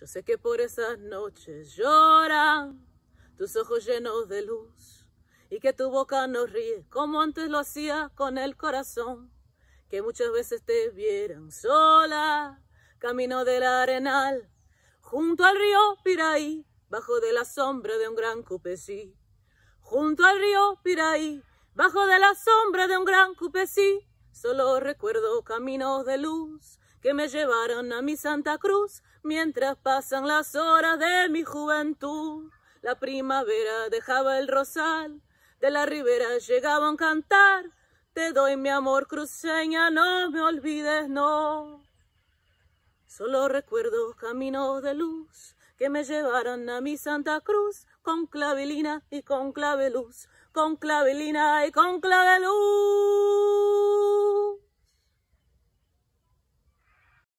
Yo sé que por esas noches lloran tus ojos llenos de luz y que tu boca no ríe como antes lo hacía con el corazón. Que muchas veces te vieran sola, camino del arenal, junto al río Piraí, bajo de la sombra de un gran cupesí Junto al río Piraí, bajo de la sombra de un gran cupesí solo recuerdo caminos de luz que me llevaron a mi Santa Cruz mientras pasan las horas de mi juventud. La primavera dejaba el rosal, de la ribera llegaba a cantar. Te doy mi amor, cruceña, no me olvides, no. Solo recuerdo caminos de luz que me llevaron a mi Santa Cruz con clavelina y con claveluz, con clavelina y con claveluz.